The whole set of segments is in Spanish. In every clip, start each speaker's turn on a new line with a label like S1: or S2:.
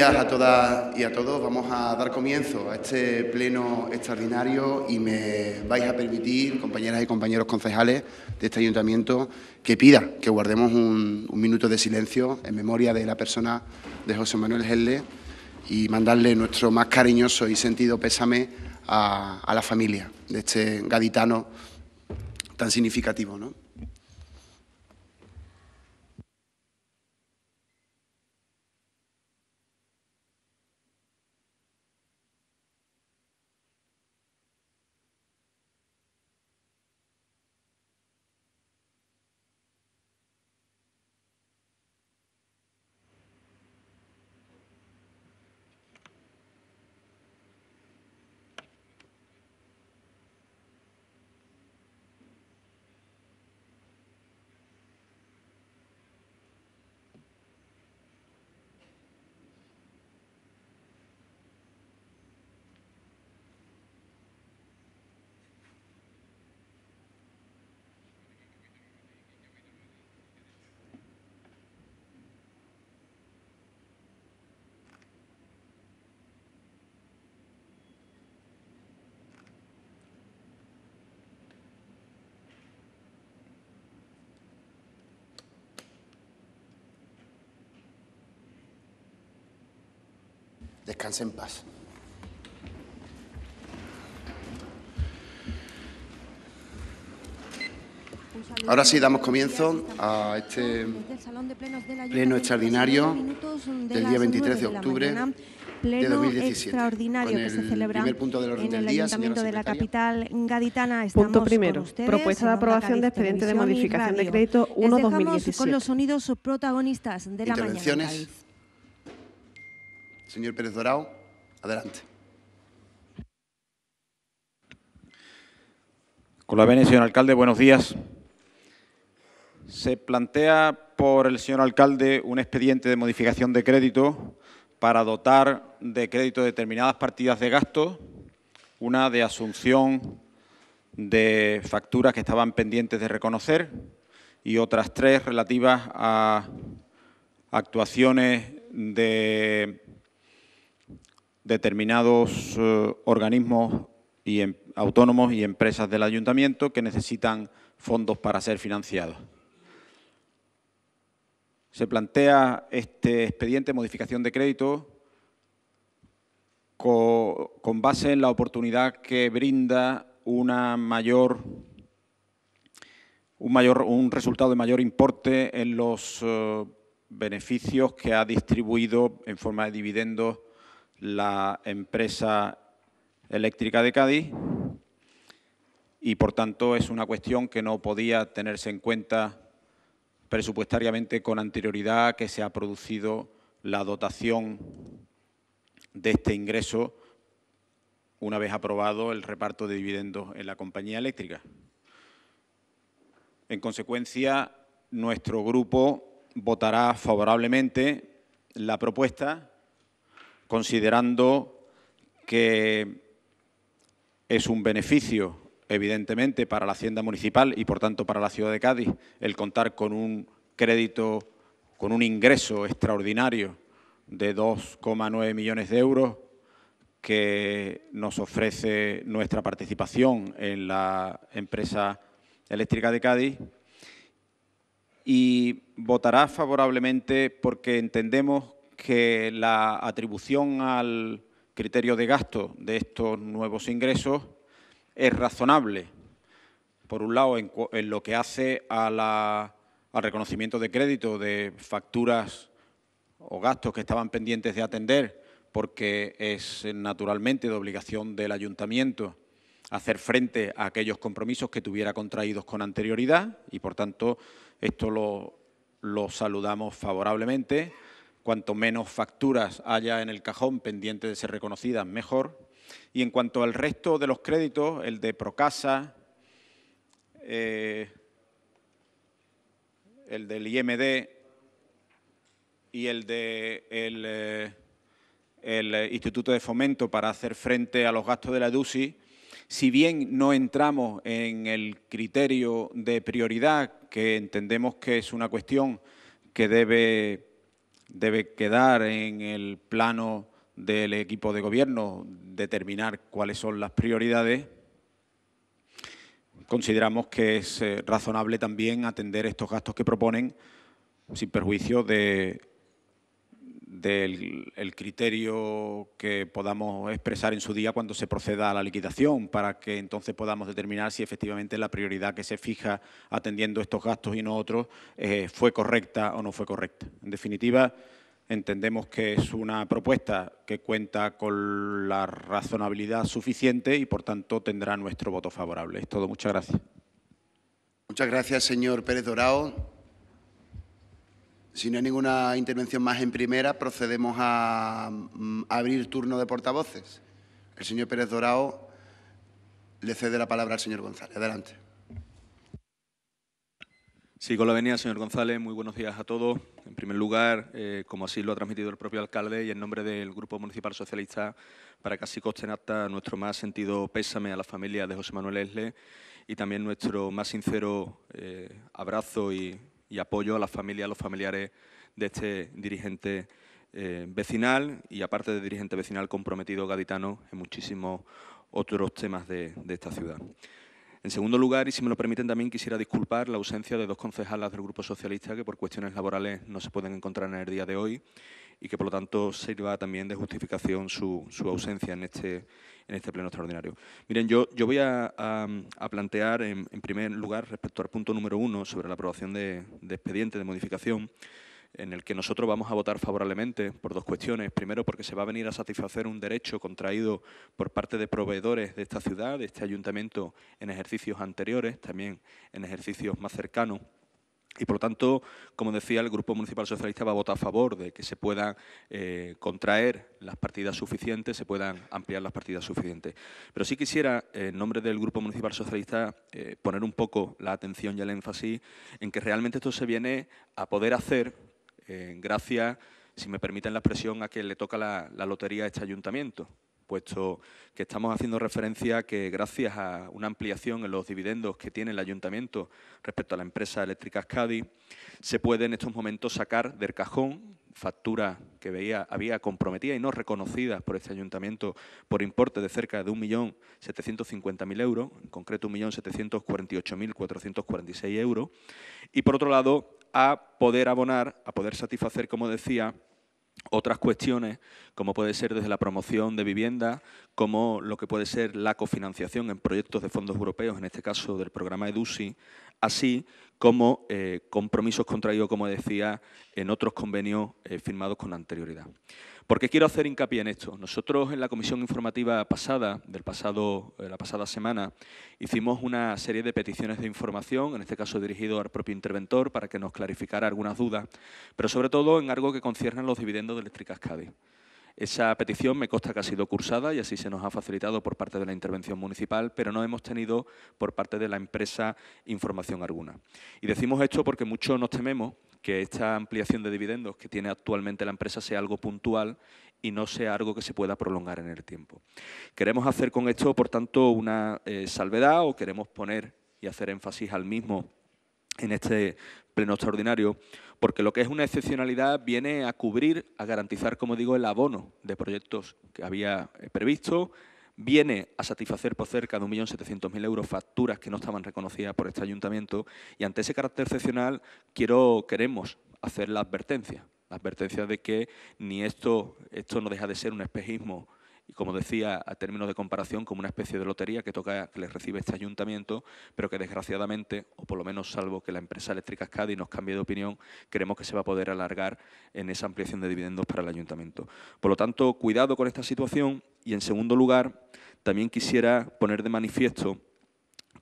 S1: días a todas y a todos. Vamos a dar comienzo a este pleno extraordinario y me vais a permitir, compañeras y compañeros concejales de este ayuntamiento, que pida que guardemos un, minuto de silencio en memoria de la persona de José Manuel Gelle y mandarle nuestro más cariñoso y sentido pésame a, a la familia de este gaditano tan significativo. ¿no? Descanse en paz.
S2: Ahora sí, damos comienzo
S1: a este pleno extraordinario
S3: del día 23 de octubre pleno 2017, extraordinario que se celebra en el día, Ayuntamiento de la capital gaditana. Estamos Punto primero, propuesta de aprobación de expediente de modificación de crédito 1-2017. con los
S2: sonidos protagonistas de la mañana.
S1: Señor Pérez Dorao, adelante.
S4: Con la venia, señor alcalde, buenos días. Se plantea por el señor alcalde un expediente de modificación de crédito para dotar de crédito determinadas partidas de gasto, una de asunción de facturas que estaban pendientes de reconocer y otras tres relativas a actuaciones de determinados eh, organismos y em, autónomos y empresas del ayuntamiento que necesitan fondos para ser financiados. Se plantea este expediente modificación de crédito con base en la oportunidad que brinda una mayor, un, mayor, un resultado de mayor importe en los eh, beneficios que ha distribuido en forma de dividendos la empresa eléctrica de Cádiz y, por tanto, es una cuestión que no podía tenerse en cuenta presupuestariamente con anterioridad que se ha producido la dotación de este ingreso una vez aprobado el reparto de dividendos en la compañía eléctrica. En consecuencia, nuestro grupo votará favorablemente la propuesta considerando que es un beneficio, evidentemente, para la Hacienda Municipal y, por tanto, para la ciudad de Cádiz, el contar con un crédito, con un ingreso extraordinario de 2,9 millones de euros que nos ofrece nuestra participación en la empresa eléctrica de Cádiz y votará favorablemente porque entendemos que la atribución al criterio de gasto de estos nuevos ingresos es razonable. Por un lado, en, lo que hace al reconocimiento de crédito de facturas o gastos que estaban pendientes de atender, porque es naturalmente de obligación del ayuntamiento hacer frente a aquellos compromisos que tuviera contraídos con anterioridad y, por tanto, esto lo saludamos favorablemente. Cuanto menos facturas haya en el cajón pendiente de ser reconocidas, mejor. Y en cuanto al resto de los créditos, el de Procasa, eh, el del IMD y el del eh, eh, Instituto de Fomento para hacer frente a los gastos de la Dusi si bien no entramos en el criterio de prioridad, que entendemos que es una cuestión que debe debe quedar en el plano del equipo de gobierno, determinar cuáles son las prioridades, consideramos que es eh, razonable también atender estos gastos que proponen sin perjuicio de del el criterio que podamos expresar en su día cuando se proceda a la liquidación, para que entonces podamos determinar si efectivamente la prioridad que se fija atendiendo estos gastos y no otros eh, fue correcta o no fue correcta. En definitiva, entendemos que es una propuesta que cuenta con la razonabilidad suficiente y, por tanto, tendrá nuestro voto favorable. Es todo. Muchas gracias.
S1: Muchas gracias, señor Pérez Dorao. Si no hay ninguna intervención más en primera, procedemos mm, a, abrir turno de portavoces. El señor Pérez Dorao le cede la palabra al señor González. Adelante.
S2: Sí, con la venida, señor González, muy buenos días a todos. En primer lugar, eh, como así lo ha transmitido el propio alcalde y en nombre del Grupo Municipal Socialista, para que así conste en acta nuestro más sentido pésame a la familia de José Manuel Esle y también nuestro más sincero eh, abrazo y y apoyo a las familias, a los familiares de este dirigente eh, vecinal y aparte de dirigente vecinal comprometido gaditano en muchísimos otros temas de, de esta ciudad. En segundo lugar, y si me lo permiten también, quisiera disculpar la ausencia de dos concejalas del Grupo Socialista que por cuestiones laborales no se pueden encontrar en el día de hoy y que por lo tanto sirva también de justificación su, ausencia en este, en este pleno extraordinario. Miren, yo, yo voy a, plantear en, primer lugar respecto al punto número uno sobre la aprobación de, de expediente de modificación en el que nosotros vamos a votar favorablemente por dos cuestiones. Primero, porque se va a venir a satisfacer un derecho contraído por parte de proveedores de esta ciudad, de este ayuntamiento, en ejercicios anteriores, también en ejercicios más cercanos, y por lo tanto, como decía, el Grupo Municipal Socialista va a votar a favor de que se puedan eh, contraer las partidas suficientes, se puedan ampliar las partidas suficientes. Pero sí quisiera, en nombre del Grupo Municipal Socialista, eh, poner un poco la atención y el énfasis en que realmente esto se viene a poder hacer en eh, gracias, si me permiten la expresión, a que le toca la, la lotería a este ayuntamiento puesto que estamos haciendo referencia a que gracias a una ampliación en los dividendos que tiene el ayuntamiento respecto a la empresa eléctrica Scadi, se puede en estos momentos sacar del cajón facturas que veía, había comprometidas y no reconocidas por este ayuntamiento por importe de cerca de 1.750.000 euros, en concreto 1.748.446 euros, y por otro lado a poder abonar, a poder satisfacer, como decía, otras cuestiones, como puede ser desde la promoción de vivienda, como lo que puede ser la cofinanciación en proyectos de fondos europeos, en este caso del programa EDUSI, así como eh, compromisos contraídos, como decía, en otros convenios eh, firmados con anterioridad. Porque quiero hacer hincapié en esto? Nosotros en la comisión informativa pasada, del eh, la pasada semana, hicimos una serie de peticiones de información, en este caso dirigido al propio interventor, para que nos clarificara algunas dudas, pero sobre todo en algo que concierne a los dividendos de Eléctricas Cádiz. Esa petición me consta que ha sido cursada y así se nos ha facilitado por parte de la intervención municipal, pero no hemos tenido por parte de la empresa información alguna. Y decimos esto porque muchos nos tememos que esta ampliación de dividendos que tiene actualmente la empresa sea algo puntual y no sea algo que se pueda prolongar en el tiempo. Queremos hacer con esto, por tanto, una eh, salvedad o queremos poner y hacer énfasis al mismo en este pleno extraordinario, porque lo que es una excepcionalidad viene a cubrir, a garantizar, como digo, el abono de proyectos que había eh, previsto, viene a satisfacer por cerca de 1.700.000 euros facturas que no estaban reconocidas por este ayuntamiento y ante ese carácter excepcional quiero, queremos hacer la advertencia, la advertencia de que ni esto, esto no deja de ser un espejismo y como decía, a términos de comparación, como una especie de lotería que toca, que les recibe este ayuntamiento, pero que desgraciadamente, o por lo menos salvo que la empresa eléctrica Scadi nos cambie de opinión, creemos que se va a poder alargar en esa ampliación de dividendos para el ayuntamiento. Por lo tanto, cuidado con esta situación y, en segundo lugar, también quisiera poner de manifiesto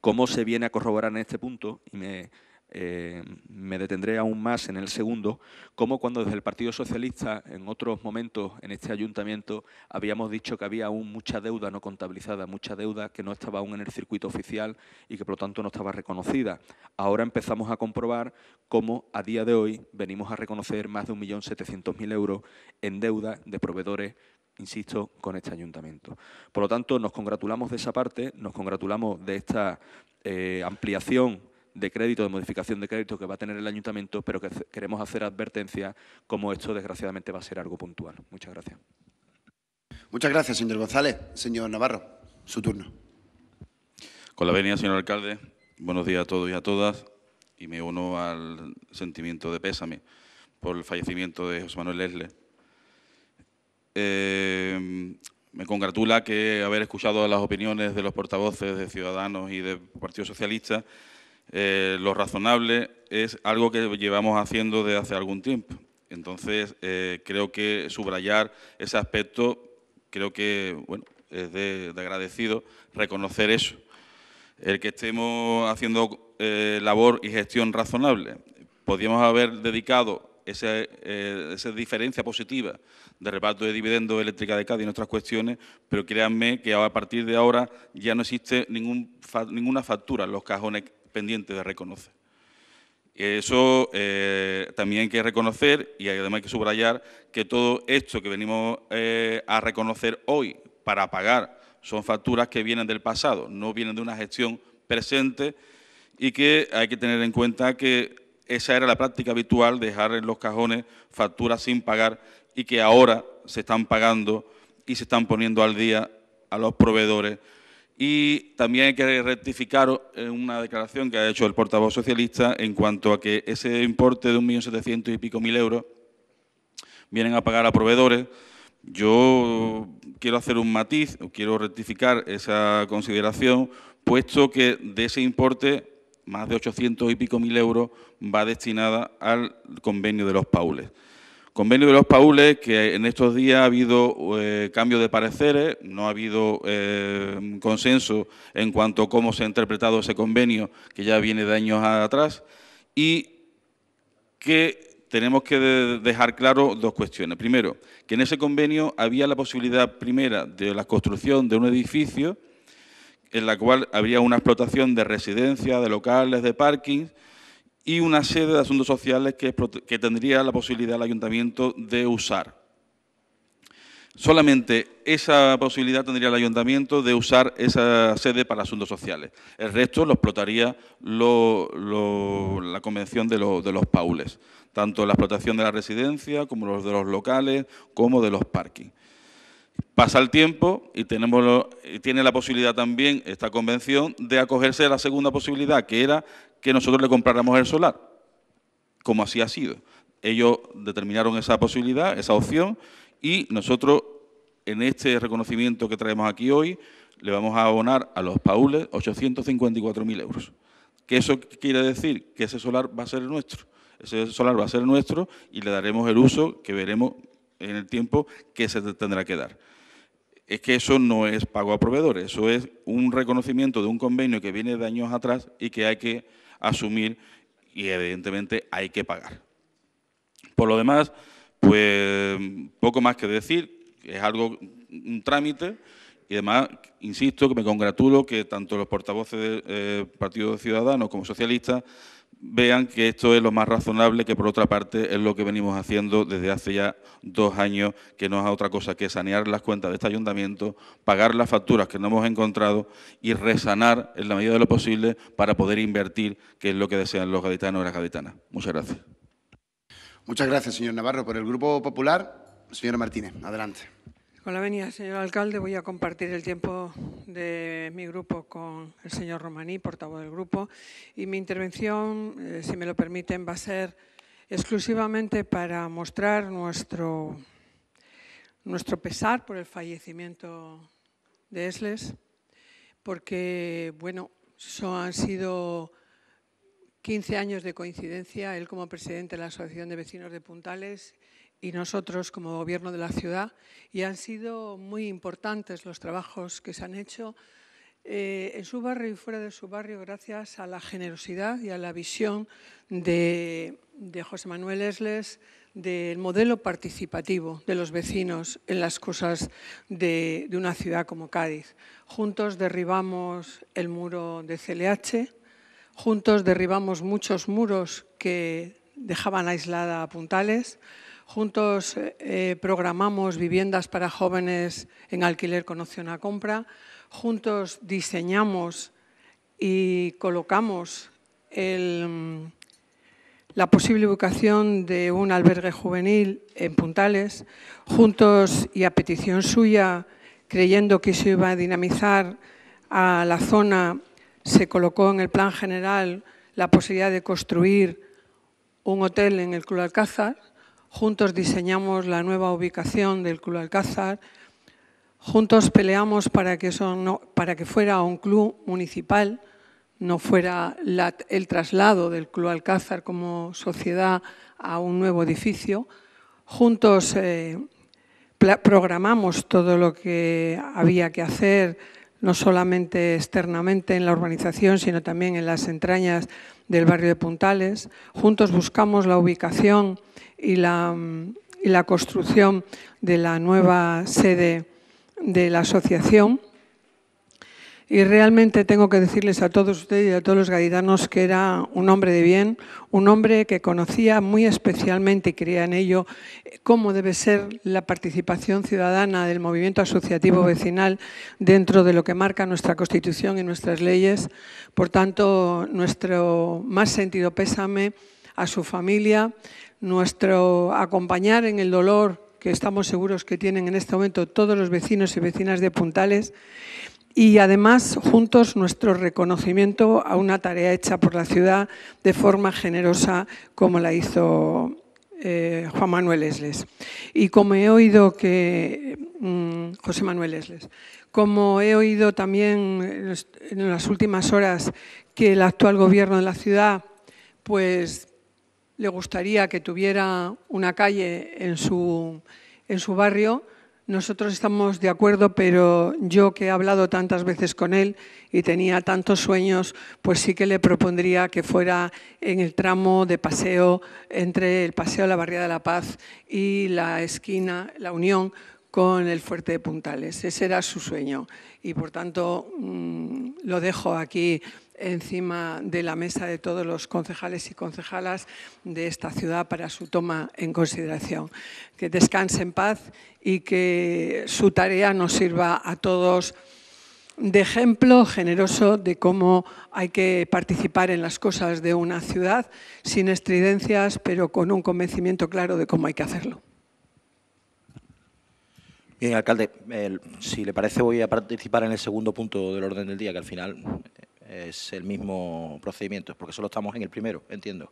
S2: cómo se viene a corroborar en este punto, y me eh, me detendré aún más en el segundo, como cuando desde el Partido Socialista, en otros momentos en este ayuntamiento, habíamos dicho que había aún mucha deuda no contabilizada, mucha deuda que no estaba aún en el circuito oficial y que por lo tanto no estaba reconocida. Ahora empezamos a comprobar cómo a día de hoy venimos a reconocer más de 1.700.000 euros en deuda de proveedores insisto, con este ayuntamiento. Por lo tanto, nos congratulamos de esa parte, nos congratulamos de esta eh, ampliación de crédito, de modificación de crédito que va a tener el ayuntamiento, pero que queremos hacer advertencia como esto desgraciadamente va a ser algo puntual. Muchas gracias. Muchas gracias, señor González. Señor Navarro,
S1: su turno.
S5: Con la venia, señor alcalde, buenos días a todos y a todas y me uno al sentimiento de pésame por el fallecimiento de José Manuel Lesle. Eh, me congratula que haber escuchado las opiniones de los portavoces de Ciudadanos y de Partido Socialista eh, lo razonable es algo que llevamos haciendo desde hace algún tiempo. Entonces, eh, creo que subrayar ese aspecto, creo que bueno, es de, agradecido reconocer eso. El que estemos haciendo eh, labor y gestión razonable, podríamos haber dedicado esa, diferencia positiva de reparto de dividendos eléctrica de Cádiz en otras cuestiones, pero créanme que a partir de ahora ya no existe ninguna factura en los cajones pendiente de reconocer. Eso eh, también hay que reconocer y además hay que subrayar que todo esto que venimos eh, a reconocer hoy para pagar son facturas que vienen del pasado, no vienen de una gestión presente y que hay que tener en cuenta que esa era la práctica habitual, dejar en los cajones facturas sin pagar y que ahora se están pagando y se están poniendo al día a los proveedores y también hay que rectificar eh, una declaración que ha hecho el portavoz socialista en cuanto a que ese importe de 1.700.000 y pico mil euros vienen a pagar a proveedores. Yo quiero hacer un matiz, quiero rectificar esa consideración, puesto que de ese importe, más de 800 y pico mil euros, va destinada al convenio de los paules. Convenio de los Paules, que en estos días ha habido cambios eh, cambio de pareceres, no ha habido eh, consenso en cuanto a cómo se ha interpretado ese convenio, que ya viene de años atrás, y que tenemos que dejar claro dos cuestiones. Primero, que en ese convenio había la posibilidad primera de la construcción de un edificio en la cual habría una explotación de residencias, de locales, de parkings, y una sede de asuntos sociales que, tendría la posibilidad el ayuntamiento de usar. Solamente esa posibilidad tendría el ayuntamiento de usar esa sede para asuntos sociales. El resto lo explotaría la convención de, de, los paules, tanto la explotación de la residencia como los de los locales, como de los parkings. Pasa el tiempo y, tenemos tiene la posibilidad también esta convención de acogerse a la segunda posibilidad, que era que nosotros le compráramos el solar, como así ha sido. Ellos determinaron esa posibilidad, esa opción, y nosotros, en este reconocimiento que traemos aquí hoy, le vamos a abonar a los paules 854.000 euros. ¿Qué eso quiere decir? Que ese solar va a ser nuestro. Ese solar va a ser nuestro y le daremos el uso que veremos en el tiempo que se tendrá que dar. Es que eso no es pago a proveedores, eso es un reconocimiento de un convenio que viene de años atrás y que hay que asumir y evidentemente hay que pagar. Por lo demás, pues poco más que decir, es algo, un trámite y además, insisto, que me congratulo que tanto los portavoces del eh, Partido Ciudadano como socialistas vean que esto es lo más razonable, que por otra parte es lo que venimos haciendo desde hace ya dos años, que no es otra cosa que sanear las cuentas de este ayuntamiento, pagar las facturas que no hemos encontrado y resanar en la medida de lo posible para poder
S1: invertir, que es lo que desean los gaditanos y las gaditanas. Muchas gracias. Muchas gracias, señor Navarro. Por el Grupo Popular, señora Martínez, adelante.
S3: Con la venia, señor alcalde, voy a compartir el tiempo de mi grupo con el señor Romaní, portavoz del grupo, y mi intervención, eh, si me lo permiten, va a ser exclusivamente para mostrar nuestro, nuestro pesar por el fallecimiento de Esles, porque, bueno, son, han sido 15 años de coincidencia, él como presidente de la Asociación de Vecinos de Puntales y nosotros como gobierno de la ciudad y han sido muy importantes los trabajos que se han hecho eh, en su barrio y fuera de su barrio gracias a la generosidad y a la visión de, José Manuel Esles del modelo participativo de los vecinos en las cosas de, de una ciudad como Cádiz. Juntos derribamos el muro de CLH, juntos derribamos muchos muros que dejaban aislada a Puntales, Juntos eh, eh, programamos viviendas para jóvenes en alquiler con opción a compra. Juntos diseñamos y colocamos la posible ubicación de un albergue juvenil en Puntales. Juntos y a petición suya, creyendo que se iba a dinamizar a la zona, se colocó en el plan general la posibilidad de construir un hotel en el Club Alcázar juntos diseñamos la nueva ubicación del Club Alcázar, juntos peleamos para que, fuera un club municipal, no fuera el traslado del Club Alcázar como sociedad a un nuevo edificio. Juntos eh, programamos todo lo que había que hacer, no solamente externamente en la urbanización, sino también en las entrañas del barrio de Puntales. Juntos buscamos la ubicación y la, construcción de la nueva sede de la asociación. Y realmente tengo que decirles a todos ustedes y a todos los gaditanos que era un hombre de bien, un hombre que conocía muy especialmente y creía en ello cómo debe ser la participación ciudadana del movimiento asociativo vecinal dentro de lo que marca nuestra Constitución y nuestras leyes. Por tanto, nuestro más sentido pésame a su familia, nuestro acompañar en el dolor que estamos seguros que tienen en este momento todos los vecinos y vecinas de Puntales y además juntos nuestro reconocimiento a una tarea hecha por la ciudad de forma generosa como la hizo eh, Juan Manuel Esles. Y como he oído que mm, José Manuel Esles, como he oído también en las últimas horas que el actual gobierno de la ciudad pues le gustaría que tuviera una calle en su, en su barrio, nosotros estamos de acuerdo, pero yo que he hablado tantas veces con él y tenía tantos sueños, pues sí que le propondría que fuera en el tramo de paseo entre el Paseo de la Barriada de la Paz y la esquina, la Unión, con el Fuerte de Puntales. Ese era su sueño y por tanto mm, lo dejo aquí encima de la mesa de todos los concejales y concejalas de esta ciudad para su toma en consideración. Que descanse en paz y que su tarea nos sirva a todos de ejemplo generoso de cómo hay que participar en las cosas de una ciudad sin estridencias, pero con un convencimiento claro de cómo hay que hacerlo.
S6: Bien, alcalde, si le parece voy a participar en el segundo punto del orden del día, que al final eh, es el mismo procedimiento,
S1: porque solo estamos en el primero, entiendo.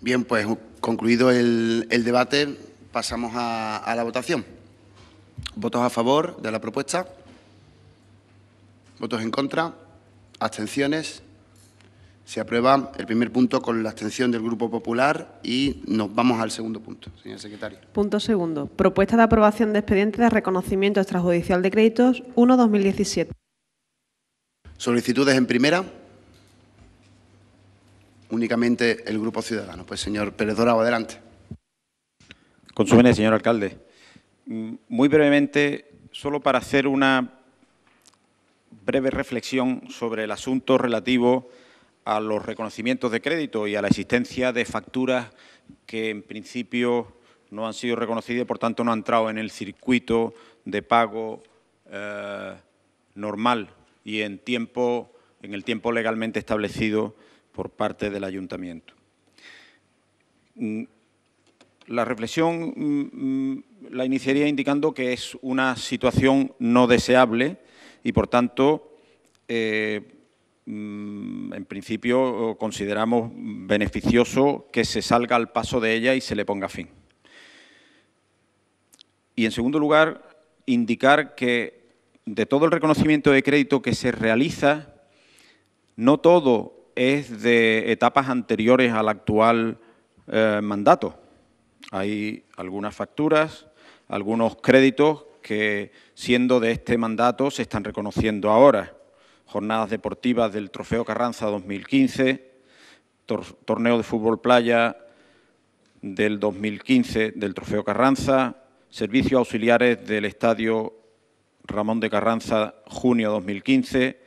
S1: Bien, pues concluido el, debate, pasamos a, la votación. ¿Votos a favor de la propuesta? ¿Votos en contra? ¿Abstenciones? Se aprueba el primer punto con la abstención del Grupo Popular y nos vamos al segundo punto, señor secretario.
S3: Punto segundo. Propuesta de aprobación de expediente de reconocimiento extrajudicial de créditos 1-2017.
S1: ¿Solicitudes en primera? Únicamente el Grupo Ciudadano. Pues, señor Pérez Dorado, adelante. Consumene, señor alcalde. Mm, muy
S4: brevemente, solo para hacer una breve reflexión sobre el asunto relativo a los reconocimientos de crédito y a la existencia de facturas que en principio no han sido reconocidas y por tanto no han entrado en el circuito de pago eh, normal y en, tiempo, en el tiempo legalmente establecido por parte del ayuntamiento. Mm, la reflexión mm, mm, la iniciaría indicando que es una situación no deseable y, por tanto, eh, en principio consideramos beneficioso que se salga al paso de ella y se le ponga fin. Y, en segundo lugar, indicar que de todo el reconocimiento de crédito que se realiza, no todo es de etapas anteriores al actual eh, mandato. Hay algunas facturas, algunos créditos que, siendo de este mandato, se están reconociendo ahora. Jornadas deportivas del Trofeo Carranza 2015, torneo de fútbol playa del 2015 del Trofeo Carranza, servicios auxiliares del Estadio Ramón de Carranza, junio 2015,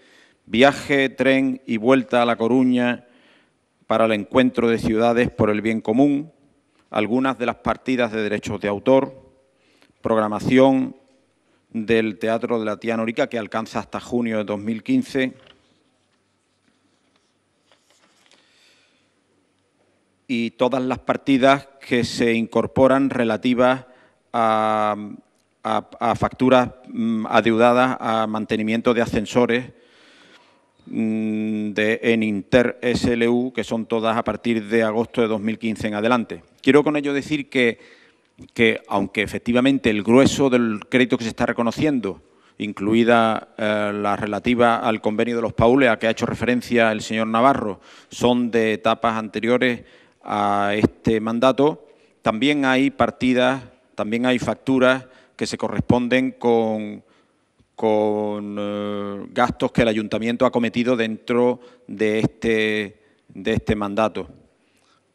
S4: viaje, tren y vuelta a La Coruña para el encuentro de ciudades por el bien común, algunas de las partidas de derechos de autor, programación del Teatro de la Tía Norica que alcanza hasta junio de 2015. y todas las partidas que se incorporan relativas a a, facturas mm, adeudadas a mantenimiento de ascensores mm, de, en Inter SLU, que son todas a partir de agosto de 2015 en adelante. Quiero con ello decir que, que aunque efectivamente el grueso del crédito que se está reconociendo incluida eh, la relativa al convenio de los Paules, a que ha hecho referencia el señor Navarro, son de etapas anteriores a este mandato. También hay partidas, también hay facturas que se corresponden con, con eh, gastos que el ayuntamiento ha cometido dentro de este, de este mandato.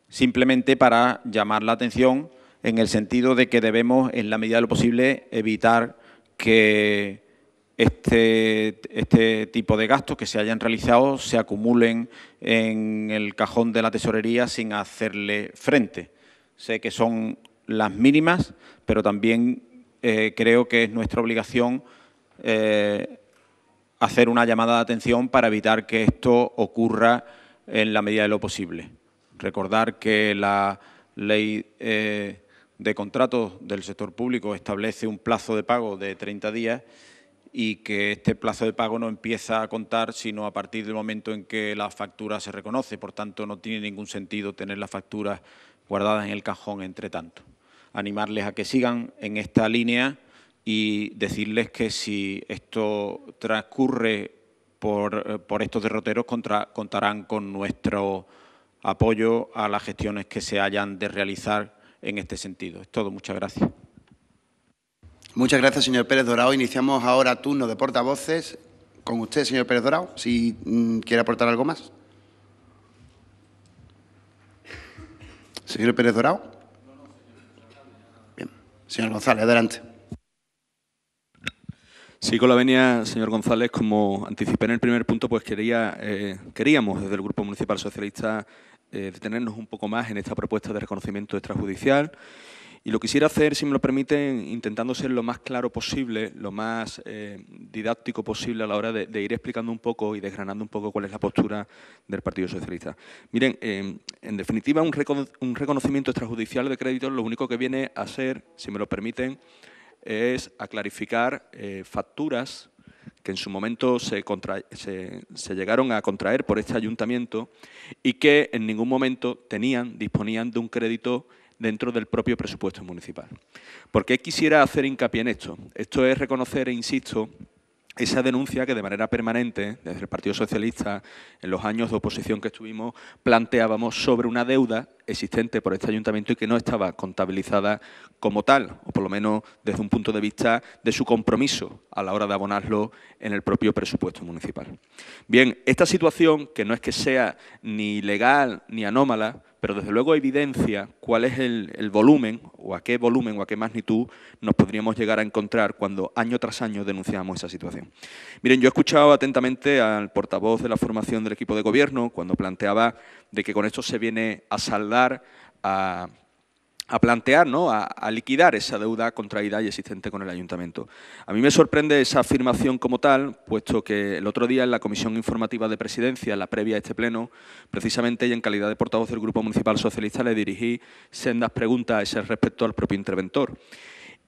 S4: Simplemente para llamar la atención en el sentido de que debemos, en la medida de lo posible, evitar que este, este tipo de gastos que se hayan realizado se acumulen en el cajón de la tesorería sin hacerle frente. Sé que son las mínimas, pero también eh, creo que es nuestra obligación eh, hacer una llamada de atención para evitar que esto ocurra en la medida de lo posible. Recordar que la ley eh, de contratos del sector público establece un plazo de pago de 30 días y que este plazo de pago no empieza a contar sino a partir del momento en que la factura se reconoce. Por tanto, no tiene ningún sentido tener las facturas guardadas en el cajón entre tanto animarles a que sigan en esta línea y decirles que si esto transcurre por, eh, estos derroteros contarán con nuestro apoyo a las gestiones que se hayan
S1: de realizar en este sentido. Es todo, muchas gracias. Muchas gracias, señor Pérez Dorado. Iniciamos ahora turno de portavoces. Con usted, señor Pérez Dorado, si mm, quiere aportar algo más. Señor
S2: Pérez Dorado. Señor González, adelante. Sí, con la venia, señor González, como anticipé en el primer punto, pues eh, queríamos desde el Grupo Municipal Socialista eh, detenernos un poco más en esta propuesta de reconocimiento extrajudicial y lo quisiera hacer, si me lo permiten, intentando ser lo más claro posible, lo más eh, didáctico posible a la hora de, ir explicando un poco y desgranando un poco cuál es la postura del Partido Socialista. Miren, em, en definitiva, un, reconocimiento extrajudicial de créditos lo único que viene a ser, si me lo permiten, es a clarificar eh, facturas que en su momento se, llegaron a contraer por este ayuntamiento y que en ningún momento tenían, disponían de un crédito dentro del propio presupuesto municipal. ¿Por qué quisiera hacer hincapié en esto? Esto es reconocer, e insisto, esa denuncia que de manera permanente, desde el Partido Socialista, en los años de oposición que estuvimos, planteábamos sobre una deuda existente por este ayuntamiento y que no estaba contabilizada como tal, o por lo menos desde un punto de vista de su compromiso a la hora de abonarlo en el propio presupuesto municipal. Bien, esta situación, que no es que sea ni legal ni anómala, pero desde luego evidencia cuál es el, volumen o a qué volumen o a qué magnitud nos podríamos llegar a encontrar cuando año tras año denunciamos esa situación. Miren, yo he escuchado atentamente al portavoz de la formación del equipo de gobierno cuando planteaba de que con esto se viene a saldar a a plantear, ¿no? A, liquidar esa deuda contraída y existente con el ayuntamiento. A mí me sorprende esa afirmación como tal, puesto que el otro día en la Comisión Informativa de Presidencia, en la previa a este pleno, precisamente y en calidad de portavoz del Grupo Municipal Socialista le dirigí sendas preguntas a ese respecto al propio interventor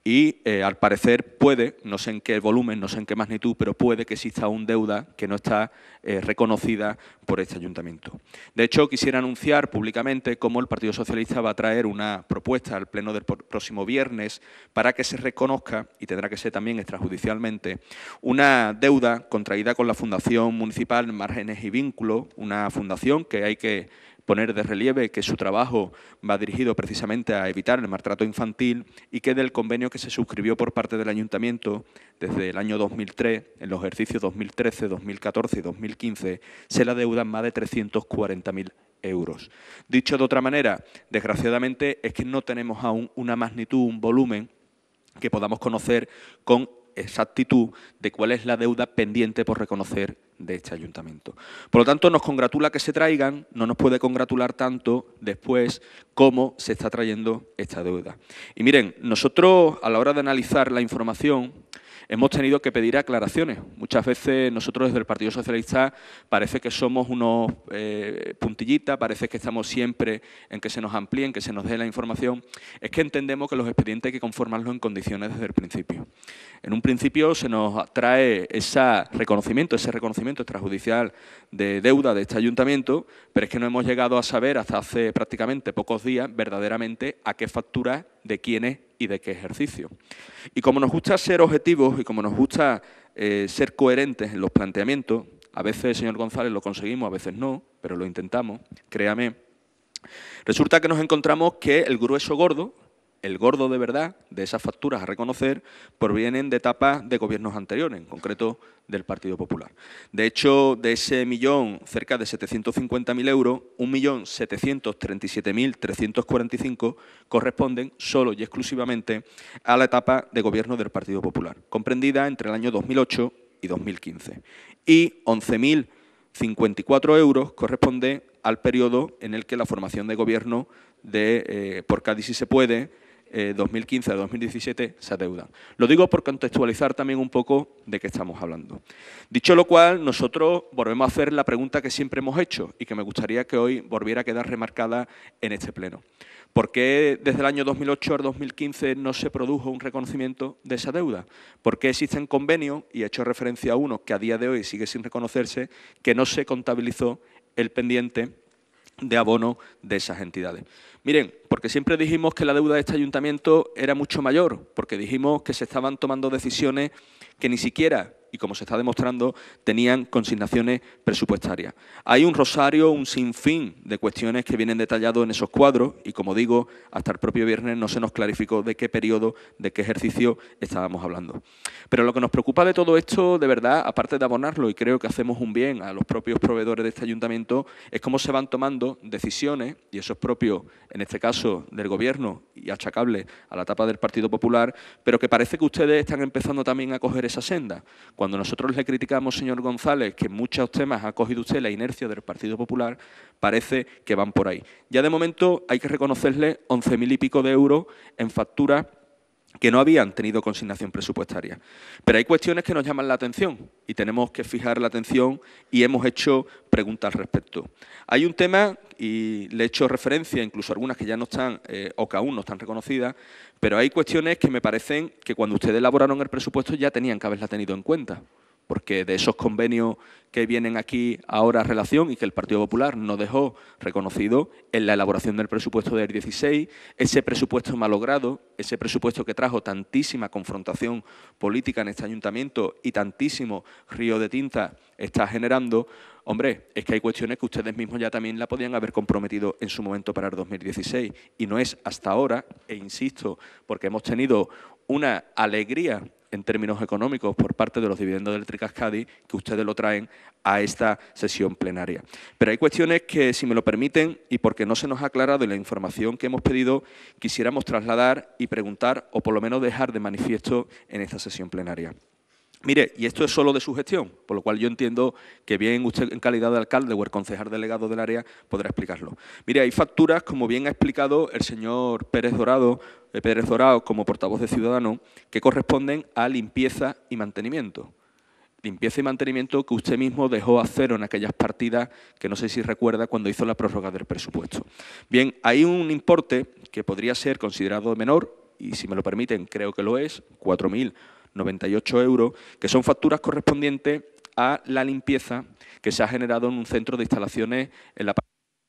S2: y eh, al parecer puede, no sé en qué volumen, no sé en qué magnitud, pero puede que exista una deuda que no está eh, reconocida por este ayuntamiento. De hecho, quisiera anunciar públicamente cómo el Partido Socialista va a traer una propuesta al Pleno del próximo viernes para que se reconozca, y tendrá que ser también extrajudicialmente, una deuda contraída con la Fundación Municipal Márgenes y Vínculo, una fundación que hay que poner de relieve que su trabajo va dirigido precisamente a evitar el maltrato infantil y que del convenio que se suscribió por parte del Ayuntamiento desde el año 2003, en los ejercicios 2013, 2014 y 2015, se le adeudan más de 340.000 euros. Dicho de otra manera, desgraciadamente es que no tenemos aún una magnitud, un volumen que podamos conocer con exactitud de cuál es la deuda pendiente por reconocer de este ayuntamiento. Por lo tanto, nos congratula que se traigan, no nos puede congratular tanto después cómo se está trayendo esta deuda. Y miren, nosotros a la hora de analizar la información, hemos tenido que pedir aclaraciones. Muchas veces nosotros desde el Partido Socialista parece que somos unos eh, puntillitas, parece que estamos siempre en que se nos amplíen, que se nos dé la información. Es que entendemos que los expedientes hay que conformarlos en condiciones desde el principio. En un principio se nos trae ese reconocimiento, ese reconocimiento extrajudicial de deuda de este ayuntamiento, pero es que no hemos llegado a saber hasta hace prácticamente pocos días verdaderamente a qué factura de quiénes y de qué ejercicio. Y como nos gusta ser objetivos y como nos gusta eh, ser coherentes en los planteamientos, a veces, señor González, lo conseguimos, a veces no, pero lo intentamos, créame. Resulta que nos encontramos que el grueso gordo, el gordo de verdad de esas facturas a reconocer provienen de etapas de gobiernos anteriores, en concreto del Partido Popular. De hecho, de ese millón, cerca de 750.000 euros, 1.737.345 corresponden solo y exclusivamente a la etapa de gobierno del Partido Popular, comprendida entre el año 2008 y 2015. Y 11.054 euros corresponde al periodo en el que la formación de gobierno de eh, Por Cádiz si se puede 2015 eh, a 2017 esa deuda. Lo digo por contextualizar también un poco de qué estamos hablando. Dicho lo cual, nosotros volvemos a hacer la pregunta que siempre hemos hecho y que me gustaría que hoy volviera a quedar remarcada en este pleno. ¿Por qué desde el año 2008 al 2015 no se produjo un reconocimiento de esa deuda? ¿Por qué existen convenios, y he hecho referencia a uno que a día de hoy sigue sin reconocerse, que no se contabilizó el pendiente de abono de esas entidades. Miren, porque siempre dijimos que la deuda de este ayuntamiento era mucho mayor, porque dijimos que se estaban tomando decisiones que ni siquiera y como se está demostrando, tenían consignaciones presupuestarias. Hay un rosario, un sinfín de cuestiones que vienen detallados en esos cuadros y, como digo, hasta el propio viernes no se nos clarificó de qué periodo, de qué ejercicio estábamos hablando. Pero lo que nos preocupa de todo esto, de verdad, aparte de abonarlo, y creo que hacemos un bien a los propios proveedores de este ayuntamiento, es cómo se van tomando decisiones, y eso es propio, en este caso, del Gobierno y achacable a la etapa del Partido Popular, pero que parece que ustedes están empezando también a coger esa senda cuando nosotros le criticamos, señor González, que en muchos temas ha cogido usted la inercia del Partido Popular, parece que van por ahí. Ya de momento hay que reconocerle 11.000 y pico de euros en facturas que no habían tenido consignación presupuestaria. Pero hay cuestiones que nos llaman la atención y tenemos que fijar la atención y hemos hecho preguntas al respecto. Hay un tema, y le he hecho referencia, incluso algunas que ya no están, eh, o que aún no están reconocidas, pero hay cuestiones que me parecen que cuando ustedes elaboraron el presupuesto ya tenían que haberla tenido en cuenta porque de esos convenios que vienen aquí ahora a relación y que el Partido Popular no dejó reconocido en la elaboración del presupuesto del 16, ese presupuesto malogrado, ese presupuesto que trajo tantísima confrontación política en este ayuntamiento y tantísimo río de tinta está generando, hombre, es que hay cuestiones que ustedes mismos ya también la podían haber comprometido en su momento para el 2016 y no es hasta ahora, e insisto, porque hemos tenido una alegría en términos económicos por parte de los dividendos de Eléctricas que ustedes lo traen a esta sesión plenaria. Pero hay cuestiones que, si me lo permiten, y porque no se nos ha aclarado en la información que hemos pedido, quisiéramos trasladar y preguntar, o por lo menos dejar de manifiesto en esta sesión plenaria. Mire, y esto es solo de su gestión, por lo cual yo entiendo que bien usted en calidad de alcalde o el concejal delegado del área podrá explicarlo. Mire, hay facturas, como bien ha explicado el señor Pérez Dorado, eh, Pérez Dorado como portavoz de Ciudadanos, que corresponden a limpieza y mantenimiento. Limpieza y mantenimiento que usted mismo dejó a cero en aquellas partidas que no sé si recuerda cuando hizo la prórroga del presupuesto. Bien, hay un importe que podría ser considerado menor, y si me lo permiten creo que lo es, 4.000 98 euros, que son facturas correspondientes a la limpieza que se ha generado en un centro de instalaciones en la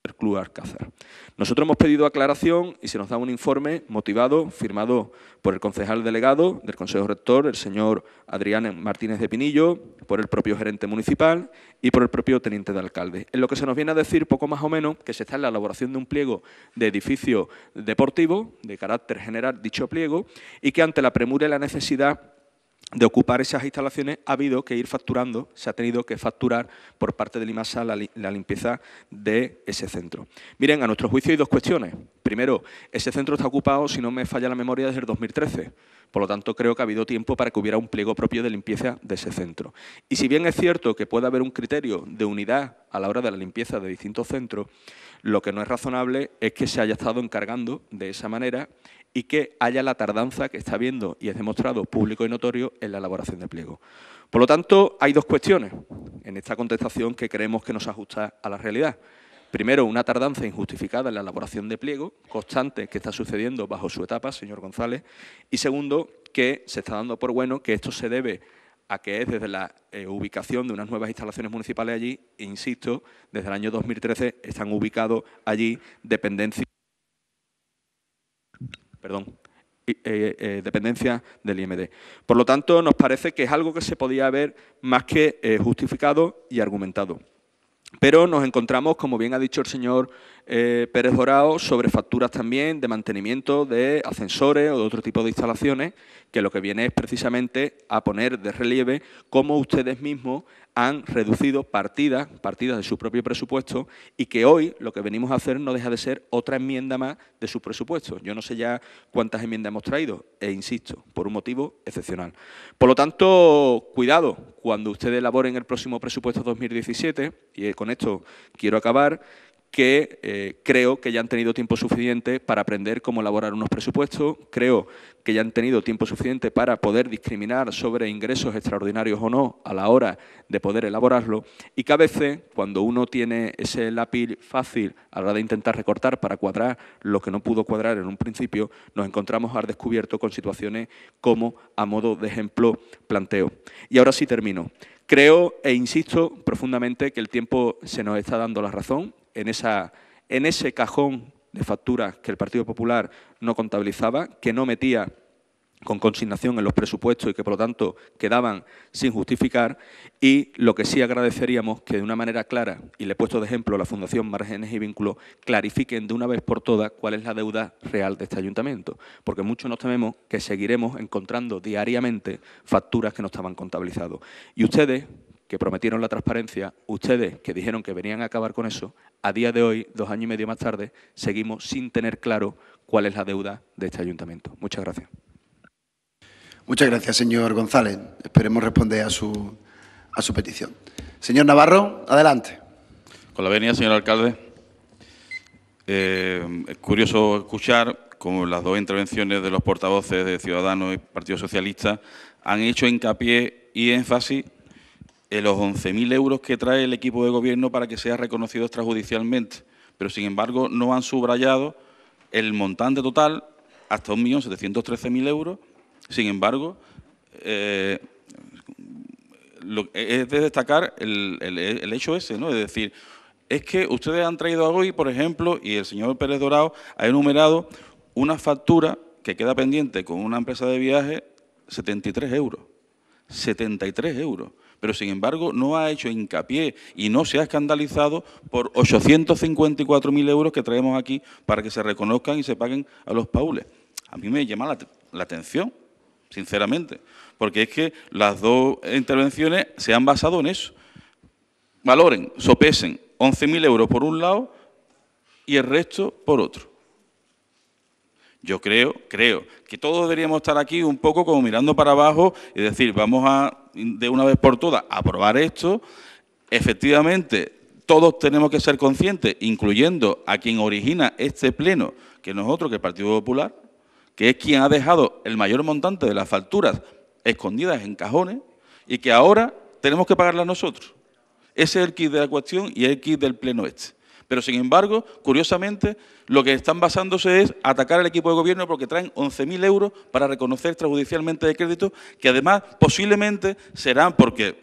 S2: del Club Alcázar. Nosotros hemos pedido aclaración y se nos da un informe motivado, firmado por el concejal delegado del Consejo Rector, el señor Adrián Martínez de Pinillo, por el propio gerente municipal y por el propio teniente de alcalde. En lo que se nos viene a decir, poco más o menos, que se está en la elaboración de un pliego de edificio deportivo, de carácter general dicho pliego, y que ante la premura y la necesidad de ocupar esas instalaciones ha habido que ir facturando, se ha tenido que facturar por parte de Limasa la, la, limpieza de ese centro. Miren, a nuestro juicio hay dos cuestiones. Primero, ese centro está ocupado, si no me falla la memoria, desde el 2013. Por lo tanto, creo que ha habido tiempo para que hubiera un pliego propio de limpieza de ese centro. Y si bien es cierto que puede haber un criterio de unidad a la hora de la limpieza de distintos centros, lo que no es razonable es que se haya estado encargando de esa manera y que haya la tardanza que está habiendo y es demostrado público y notorio en la elaboración de pliego. Por lo tanto, hay dos cuestiones en esta contestación que creemos que nos ajusta a la realidad. Primero, una tardanza injustificada en la elaboración de pliego, constante, que está sucediendo bajo su etapa, señor González. Y segundo, que se está dando por bueno que esto se debe a que es desde la eh, ubicación de unas nuevas instalaciones municipales allí, insisto, desde el año 2013 están ubicados allí dependencias perdón, eh, eh, dependencia del IMD. Por lo tanto, nos parece que es algo que se podía haber más que eh, justificado y argumentado. Pero nos encontramos, como bien ha dicho el señor eh, Pérez sobre facturas también de mantenimiento de ascensores o de otro tipo de instalaciones, que lo que viene es precisamente a poner de relieve cómo ustedes mismos han reducido partidas, partidas de su propio presupuesto y que hoy lo que venimos a hacer no deja de ser otra enmienda más de su presupuesto. Yo no sé ya cuántas enmiendas hemos traído, e insisto, por un motivo excepcional. Por lo tanto, cuidado, cuando ustedes elaboren el próximo presupuesto 2017, y con esto quiero acabar, que eh, creo que ya han tenido tiempo suficiente para aprender cómo elaborar unos presupuestos, creo que ya han tenido tiempo suficiente para poder discriminar sobre ingresos extraordinarios o no a la hora de poder elaborarlo y que a veces cuando uno tiene ese lápiz fácil a la hora de intentar recortar para cuadrar lo que no pudo cuadrar en un principio, nos encontramos al descubierto con situaciones como a modo de ejemplo planteo. Y ahora sí termino. Creo e insisto profundamente que el tiempo se nos está dando la razón en, ese cajón de facturas que el Partido Popular no contabilizaba, que no metía con consignación en los presupuestos y que por lo tanto quedaban sin justificar y lo que sí agradeceríamos que de una manera clara, y le he puesto de ejemplo a la Fundación Márgenes y Vínculos, clarifiquen de una vez por todas cuál es la deuda real de este ayuntamiento, porque muchos nos tememos que seguiremos encontrando diariamente facturas que no estaban contabilizadas. Y ustedes, que prometieron la transparencia, ustedes que dijeron que venían a acabar con eso, a día de hoy, dos años y medio más tarde, seguimos sin tener claro cuál es la deuda
S1: de este ayuntamiento. Muchas gracias. Muchas gracias, señor González. Esperemos responder a su, a su petición. Señor Navarro, adelante.
S5: Con la venia, señor alcalde. Eh, es curioso escuchar cómo las dos intervenciones de los portavoces de Ciudadanos y Partido Socialista han hecho hincapié y énfasis en los 11.000 euros que trae el equipo de gobierno para que sea reconocido extrajudicialmente, pero sin embargo no han subrayado el montante total hasta 1.713.000 euros sin embargo, eh, es de destacar el, hecho ese, ¿no? Es decir, es que ustedes han traído hoy, por ejemplo, y el señor Pérez Dorado ha enumerado una factura que queda pendiente con una empresa de viaje, 73 euros. 73 euros. Pero, sin embargo, no ha hecho hincapié y no se ha escandalizado por 854.000 euros que traemos aquí para que se reconozcan y se paguen a los paules. A mí me llama la atención sinceramente, porque es que las dos intervenciones se han basado en eso. Valoren, sopesen 11.000 euros por un lado y el resto por otro. Yo creo, creo, que todos deberíamos estar aquí un poco como mirando para abajo y decir, vamos a, de una vez por todas, aprobar esto. Efectivamente, todos tenemos que ser conscientes, incluyendo a quien origina este pleno, que no es otro que el Partido Popular, que es quien ha dejado el mayor montante de las facturas escondidas en cajones y que ahora tenemos que pagarlas nosotros. Ese es el kit de la cuestión y el kit del pleno este. Pero sin embargo, curiosamente, lo que están basándose es atacar al equipo de gobierno porque traen 11.000 euros para reconocer extrajudicialmente de crédito, que además posiblemente serán porque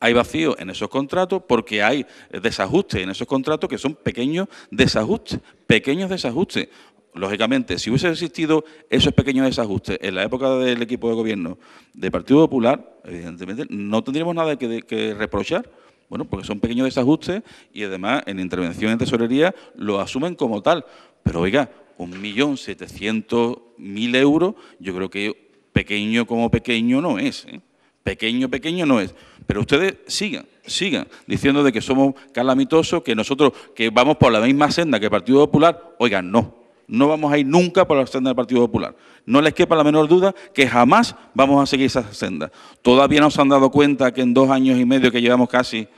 S5: hay vacío en esos contratos porque hay desajustes en esos contratos que son pequeños desajustes, pequeños desajustes lógicamente, si hubiese existido esos pequeños desajustes en la época del equipo de gobierno del Partido Popular, evidentemente no tendríamos nada que, reprochar. Bueno, porque son pequeños desajustes y además en intervención en tesorería lo asumen como tal. Pero oiga, un millón setecientos mil euros, yo creo que pequeño como pequeño no es. ¿eh? Pequeño, pequeño no es. Pero ustedes sigan, sigan diciendo de que somos calamitosos, que nosotros que vamos por la misma senda que el Partido Popular. Oigan, no no vamos a ir nunca por la senda del Partido Popular. No les quepa la menor duda que jamás vamos a seguir esa senda. Todavía no se han dado cuenta que en dos años y medio que llevamos casi,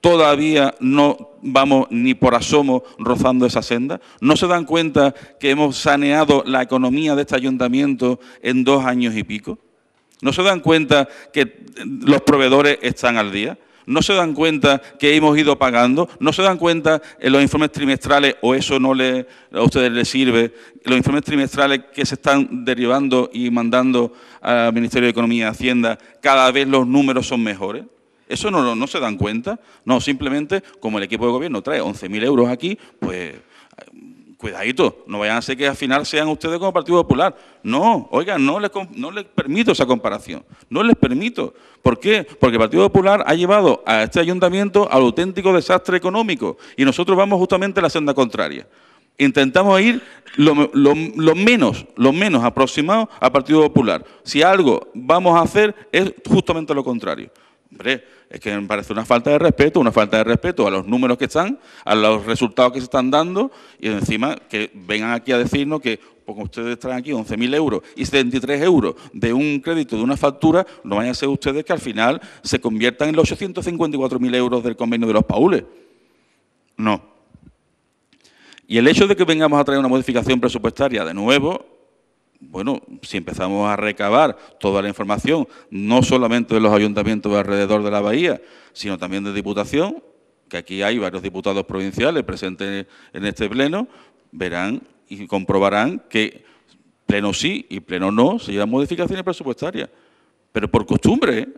S5: todavía no vamos ni por asomo rozando esa senda. No se dan cuenta que hemos saneado la economía de este ayuntamiento en dos años y pico. No se dan cuenta que los proveedores están al día no se dan cuenta que hemos ido pagando, no se dan cuenta en los informes trimestrales, o eso no le, a ustedes les sirve, los informes trimestrales que se están derivando y mandando al Ministerio de Economía y Hacienda, cada vez los números son mejores. ¿Eso no, no se dan cuenta? No, simplemente como el equipo de gobierno trae 11.000 euros aquí, pues cuidadito, no vayan a ser que al final sean ustedes como Partido Popular. No, oigan, no les, no permito esa comparación, no les permito. ¿Por qué? Porque el Partido Popular ha llevado a este ayuntamiento al auténtico desastre económico y nosotros vamos justamente a la senda contraria. Intentamos ir los menos, lo menos aproximado al Partido Popular. Si algo vamos a hacer es justamente lo contrario. Hombre, es que me parece una falta de respeto, una falta de respeto a los números que están, a los resultados que se están dando y encima que vengan aquí a decirnos que porque ustedes traen aquí 11.000 euros y 73 euros de un crédito, de una factura, no vayan a ser ustedes que al final se conviertan en los 854.000 euros del convenio de los paules. No. Y el hecho de que vengamos a traer una modificación presupuestaria de nuevo bueno, si empezamos a recabar toda la información, no solamente de los ayuntamientos alrededor de la bahía, sino también de Diputación, que aquí hay varios diputados provinciales presentes en este pleno, verán y comprobarán que pleno sí y pleno no se llevan modificaciones presupuestarias. Pero por costumbre, ¿eh?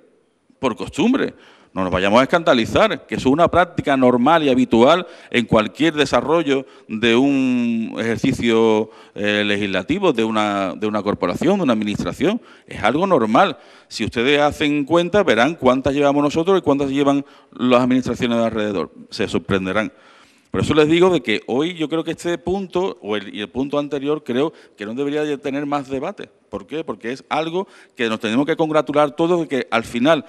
S5: por costumbre no nos vayamos a escandalizar, que es una práctica normal y habitual en cualquier desarrollo de un ejercicio eh, legislativo, de una, de una corporación, de una administración. Es algo normal. Si ustedes hacen cuenta, verán cuántas llevamos nosotros y cuántas llevan las administraciones de alrededor. Se sorprenderán. Por eso les digo de que hoy yo creo que este punto, o el, y el punto anterior, creo que no debería de tener más debate. ¿Por qué? Porque es algo que nos tenemos que congratular todos de que al final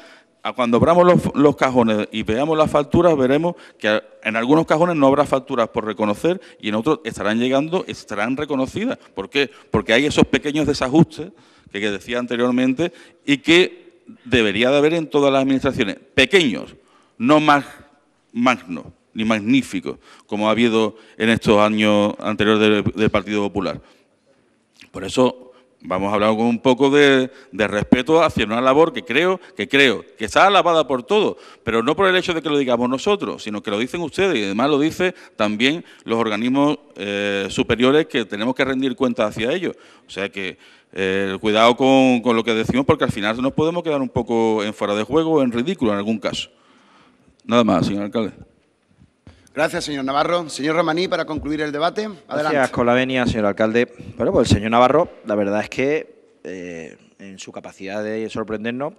S5: cuando abramos los, cajones y veamos las facturas, veremos que en algunos cajones no habrá facturas por reconocer y en otros estarán llegando, estarán reconocidas. ¿Por qué? Porque hay esos pequeños desajustes que, decía anteriormente y que debería de haber en todas las administraciones. Pequeños, no más magnos ni magníficos, como ha habido en estos años anteriores del, del Partido Popular. Por eso Vamos a hablar con un poco de, respeto hacia una labor que creo, que creo, que está alabada por todos, pero no por el hecho de que lo digamos nosotros, sino que lo dicen ustedes y además lo dicen también los organismos eh, superiores que tenemos que rendir cuentas hacia ellos. O sea que eh, cuidado con, con, lo que decimos porque al final nos podemos quedar un poco en fuera de juego o en ridículo en algún caso. Nada más, señor alcalde.
S1: Gracias, señor Navarro. Señor Romaní, para concluir el debate, adelante. Gracias
S5: con la venia, señor alcalde.
S6: Bueno, pues el señor Navarro, la verdad es que eh, en su capacidad de sorprendernos,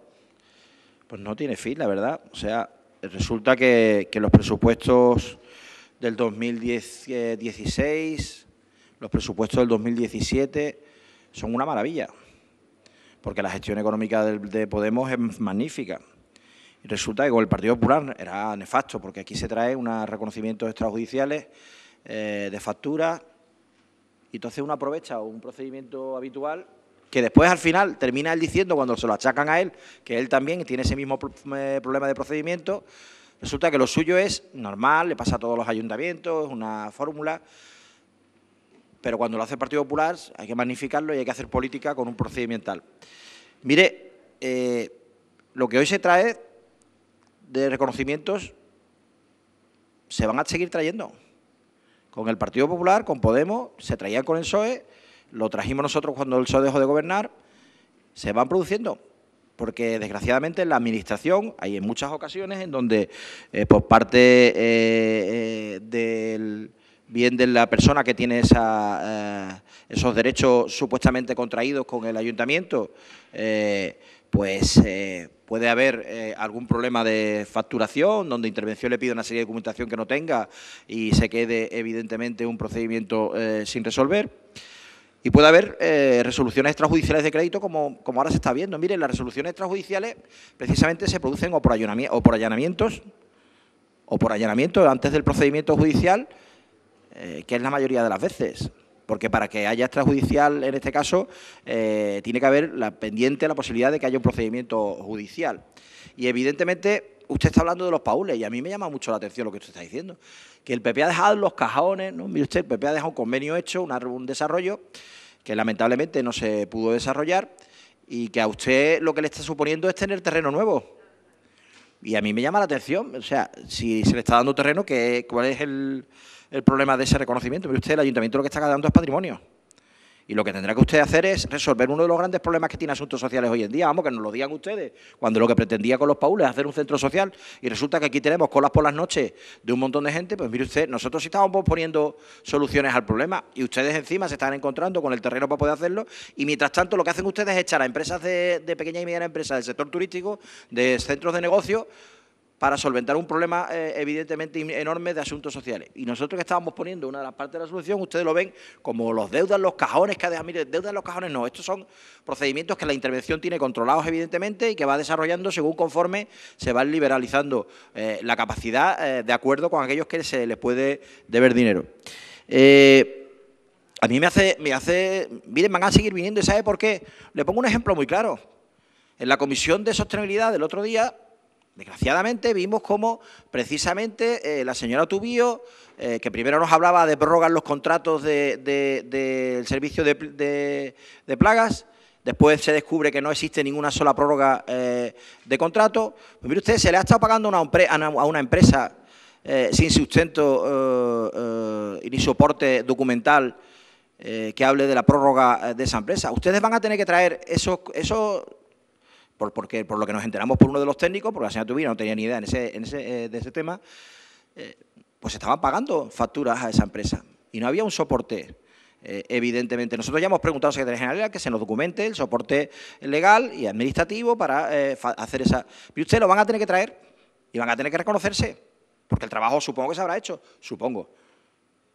S6: pues no tiene fin, la verdad. O sea, resulta que, que los presupuestos del 2016, los presupuestos del 2017 son una maravilla, porque la gestión económica de Podemos es magnífica resulta que con el Partido Popular era nefasto, porque aquí se trae unos reconocimientos extrajudiciales eh, de factura y entonces uno aprovecha un procedimiento habitual que después al final termina él diciendo, cuando se lo achacan a él, que él también tiene ese mismo eh, problema de procedimiento, resulta que lo suyo es normal, le pasa a todos los ayuntamientos, es una fórmula, pero cuando lo hace el Partido Popular hay que magnificarlo y hay que hacer política con un procedimental. Mire, eh, lo que hoy se trae de reconocimientos se van a seguir trayendo. Con el Partido Popular, con Podemos, se traía con el PSOE, lo trajimos nosotros cuando el PSOE dejó de gobernar, se van produciendo. Porque desgraciadamente en la administración hay en muchas ocasiones en donde eh, por parte eh, eh, del bien de la persona que tiene esa, esos derechos supuestamente contraídos con el ayuntamiento, pues eh, puede haber eh, algún problema de facturación, donde intervención le pide una serie de documentación que no tenga y se quede evidentemente un procedimiento eh, sin resolver. Y puede haber resoluciones extrajudiciales de crédito, como, como, ahora se está viendo. Miren, las resoluciones extrajudiciales precisamente se producen o por, o por allanamientos, o por allanamientos antes del procedimiento judicial, que es la mayoría de las veces. Porque para que haya extrajudicial en este caso, eh, tiene que haber pendiente la posibilidad de que haya un procedimiento judicial. Y evidentemente usted está hablando de los paules y a mí me llama mucho la atención lo que usted está diciendo. Que el PP ha dejado los cajones, ¿no? Mire usted, el PP ha dejado un convenio hecho, un desarrollo que lamentablemente no se pudo desarrollar y que a usted lo que le está suponiendo es tener terreno nuevo. Y a mí me llama la atención, o sea, si se le está dando terreno, ¿cuál es el, el problema de ese reconocimiento. Mire usted, el ayuntamiento lo que está ganando es patrimonio. Y lo que tendrá que usted hacer es resolver uno de los grandes problemas que tiene asuntos sociales hoy en día. Vamos, que nos lo digan ustedes. Cuando lo que pretendía con los paules es hacer un centro social y resulta que aquí tenemos colas por las noches de un montón de gente, pues mire usted, nosotros sí estábamos poniendo soluciones al problema y ustedes encima se están encontrando con el terreno para poder hacerlo. Y mientras tanto, lo que hacen ustedes es echar a empresas de, de pequeña y mediana empresa del sector turístico, de centros de negocio, para solventar un problema eh, evidentemente enorme de asuntos sociales. Y nosotros que estábamos poniendo una de las partes de la solución, ustedes lo ven como los deudas, los cajones que ha Mire, deudas, los cajones no. Estos son procedimientos que la intervención tiene controlados evidentemente y que va desarrollando según conforme se va liberalizando eh, la capacidad eh, de acuerdo con aquellos que se les puede deber dinero. a mí me hace, me hace, miren, van a seguir viniendo y ¿sabe por qué? Le pongo un ejemplo muy claro. En la Comisión de Sostenibilidad del otro día Desgraciadamente vimos cómo precisamente eh, la señora Tubío, eh, que primero nos hablaba de prorrogar los contratos del servicio de, plagas, después se descubre que no existe ninguna sola prórroga eh, de contrato. Pues mire usted, se le ha estado pagando a una empresa sin sustento ni soporte documental que hable de la prórroga de esa empresa. Ustedes van a tener que traer eso. esos por, porque, por lo que nos enteramos por uno de los técnicos, porque la señora Tubina no tenía ni idea en ese, en ese, eh, de ese tema, eh, pues estaban pagando facturas a esa empresa y no había un soporte. Eh, evidentemente, nosotros ya hemos preguntado a la General que se nos documente el soporte legal y administrativo para hacer esa. Y ustedes lo van a tener que traer y van a tener que reconocerse, porque el trabajo supongo que se habrá hecho, supongo.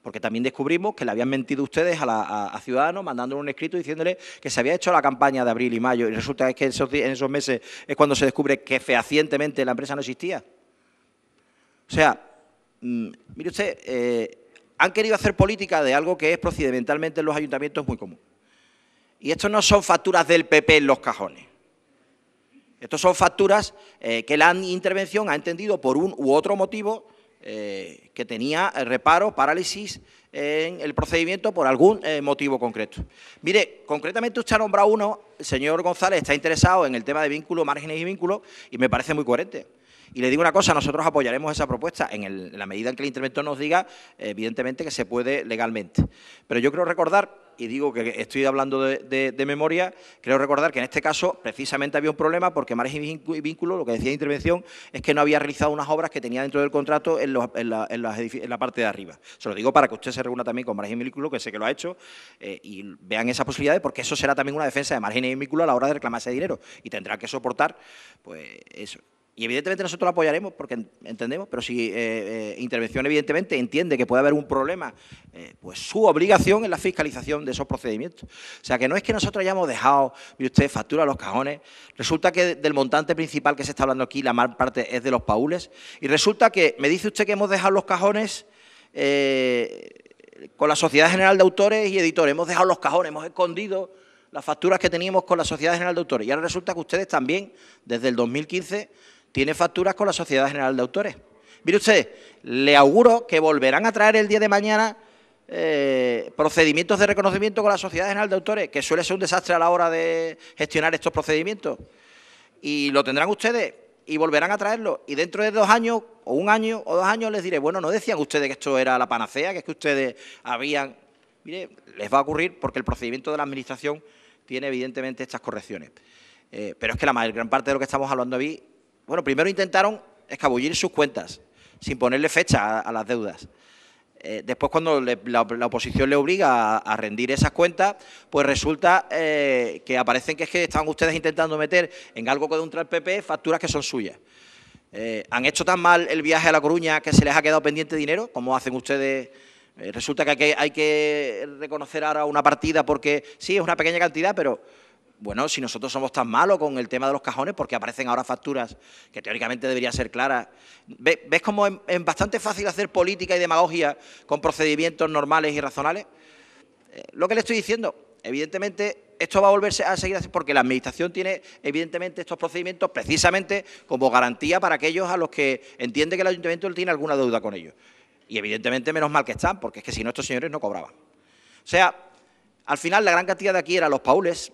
S6: Porque también descubrimos que le habían mentido ustedes a, Ciudadanos, mandándole un escrito diciéndole que se había hecho la campaña de abril y mayo. Y resulta que en esos meses es cuando se descubre que fehacientemente la empresa no existía. O sea, mm, mire usted, eh, han querido hacer política de algo que es procedimentalmente en los ayuntamientos muy común. Y esto no son facturas del PP en los cajones. Estos son facturas eh, que la intervención ha entendido por un u otro motivo eh, que tenía eh, reparo, parálisis en el procedimiento por algún eh, motivo concreto. Mire, concretamente usted ha nombrado uno, el señor González está interesado en el tema de vínculo, márgenes y vínculos, y me parece muy coherente. Y le digo una cosa, nosotros apoyaremos esa propuesta en, la medida en que el interventor nos diga, evidentemente, que se puede legalmente. Pero yo quiero recordar y digo que estoy hablando de, memoria, creo recordar que en este caso precisamente había un problema porque Margen y Vínculo, lo que decía intervención, es que no había realizado unas obras que tenía dentro del contrato en, la, parte de arriba. Se lo digo para que usted se reúna también con Margen y Vínculo, que sé que lo ha hecho, eh, y vean esas posibilidades porque eso será también una defensa de Margen y Vínculo a la hora de reclamarse dinero y tendrá que soportar pues eso. Y evidentemente nosotros lo apoyaremos porque entendemos, pero si eh, eh, Intervención evidentemente entiende que puede haber un problema, eh, pues su obligación es la fiscalización de esos procedimientos. O sea, que no es que nosotros hayamos dejado, mire usted, factura los cajones, resulta que del montante principal que se está hablando aquí, la mayor parte es de los paules, y resulta que me dice usted que hemos dejado los cajones con la Sociedad General de Autores y Editores, hemos dejado los cajones, hemos escondido las facturas que teníamos con la Sociedad General de Autores, y ahora resulta que ustedes también, desde el 2015 tiene facturas con la Sociedad General de Autores. Mire usted, le auguro que volverán a traer el día de mañana eh, procedimientos de reconocimiento con la Sociedad General de Autores, que suele ser un desastre a la hora de gestionar estos procedimientos. Y lo tendrán ustedes y volverán a traerlo. Y dentro de dos años, o un año, o dos años, les diré, bueno, no decían ustedes que esto era la panacea, que es que ustedes habían... Mire, les va a ocurrir porque el procedimiento de la Administración tiene evidentemente estas correcciones. Eh, pero es que la mayor, gran parte de lo que estamos hablando aquí bueno, primero intentaron escabullir sus cuentas, sin ponerle fecha a, las deudas. Eh, después, cuando la, oposición le obliga a, rendir esas cuentas, pues resulta eh, que aparecen que es que están ustedes intentando meter en algo que un un PP facturas que son suyas. Eh, ¿Han hecho tan mal el viaje a La Coruña que se les ha quedado pendiente dinero? como hacen ustedes? resulta que hay que reconocer ahora una partida porque sí, es una pequeña cantidad, pero bueno, si nosotros somos tan malos con el tema de los cajones, porque aparecen ahora facturas que teóricamente deberían ser claras. ¿Ves cómo es bastante fácil hacer política y demagogia con procedimientos normales y razonables? Eh, lo que le estoy diciendo, evidentemente, esto va a volverse a seguir así porque la Administración tiene, evidentemente, estos procedimientos precisamente como garantía para aquellos a los que entiende que el Ayuntamiento tiene alguna deuda con ellos. Y, evidentemente, menos mal que están, porque es que si no, estos señores no cobraban. O sea, al final, la gran cantidad de aquí era los paules,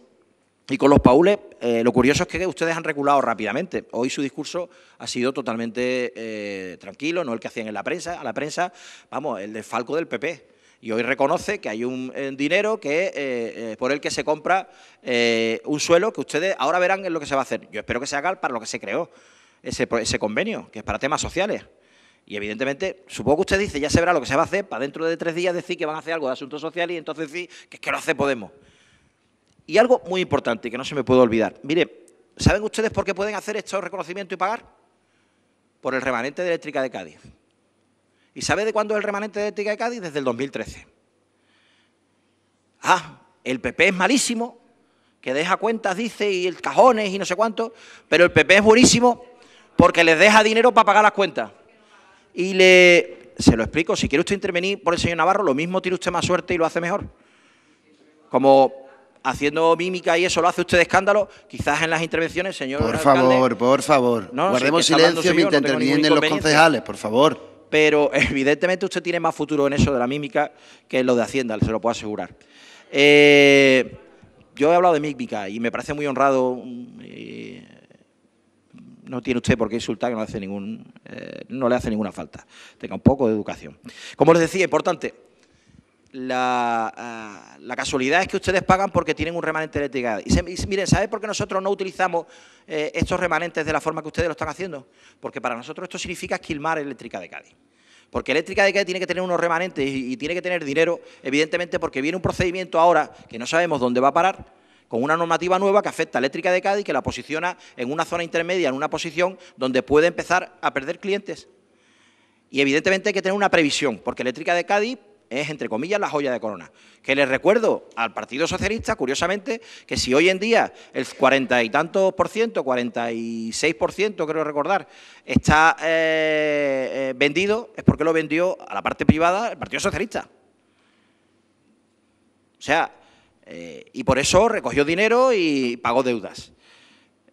S6: y con los paules, eh, lo curioso es que ustedes han reculado rápidamente. Hoy su discurso ha sido totalmente eh, tranquilo, no el que hacían en la prensa, a la prensa, vamos, el Falco del PP y hoy reconoce que hay un eh, dinero que por el que se compra un suelo que ustedes ahora verán en lo que se va a hacer. Yo espero que se haga para lo que se creó ese, ese convenio, que es para temas sociales. Y evidentemente, supongo que usted dice, ya se verá lo que se va a hacer, para dentro de tres días decir que van a hacer algo de asuntos sociales y entonces decir que es que lo hace Podemos. Y algo muy importante que no se me puede olvidar. Mire, ¿saben ustedes por qué pueden hacer este reconocimiento y pagar? Por el remanente de eléctrica de Cádiz. ¿Y sabe de cuándo es el remanente de eléctrica de Cádiz? Desde el 2013. Ah, el PP es malísimo, que deja cuentas, dice, y el cajones y no sé cuánto, pero el PP es buenísimo porque les deja dinero para pagar las cuentas. Y le... Se lo explico, si quiere usted intervenir por el señor Navarro, lo mismo tiene usted más suerte y lo hace mejor. Como haciendo mímica y eso lo hace usted escándalo, quizás en las intervenciones, señor.
S1: Por favor, por
S6: favor. Guardemos silencio mientras intervienen los concejales, por favor. Pero evidentemente usted tiene más futuro en eso de la mímica que en lo de Hacienda, se lo puedo asegurar. Eh, yo he hablado de mímica y me parece muy honrado. Eh, no tiene usted por qué insultar, que no, hace ningún, eh, no le hace ninguna falta. Tenga un poco de educación. Como les decía, importante, Ah, la, casualidad es que ustedes pagan porque tienen un remanente eléctrico. Y, se, miren, ¿saben por qué nosotros no utilizamos eh, estos remanentes de la forma que ustedes lo están haciendo? Porque para nosotros esto significa esquilmar eléctrica de Cádiz. Porque Eléctrica de Cádiz tiene que tener unos remanentes y, tiene que tener dinero, evidentemente, porque viene un procedimiento ahora que no sabemos dónde va a parar, con una normativa nueva que afecta a Eléctrica de Cádiz, que la posiciona en una zona intermedia, en una posición donde puede empezar a perder clientes. Y evidentemente hay que tener una previsión, porque Eléctrica de Cádiz es, entre comillas, la joya de corona. Que les recuerdo al Partido Socialista, curiosamente, que si hoy en día el cuarenta y tantos por ciento, 46 por ciento, creo recordar, está eh, eh, vendido, es porque lo vendió a la parte privada el Partido Socialista. O sea, eh, y por eso recogió dinero y pagó deudas.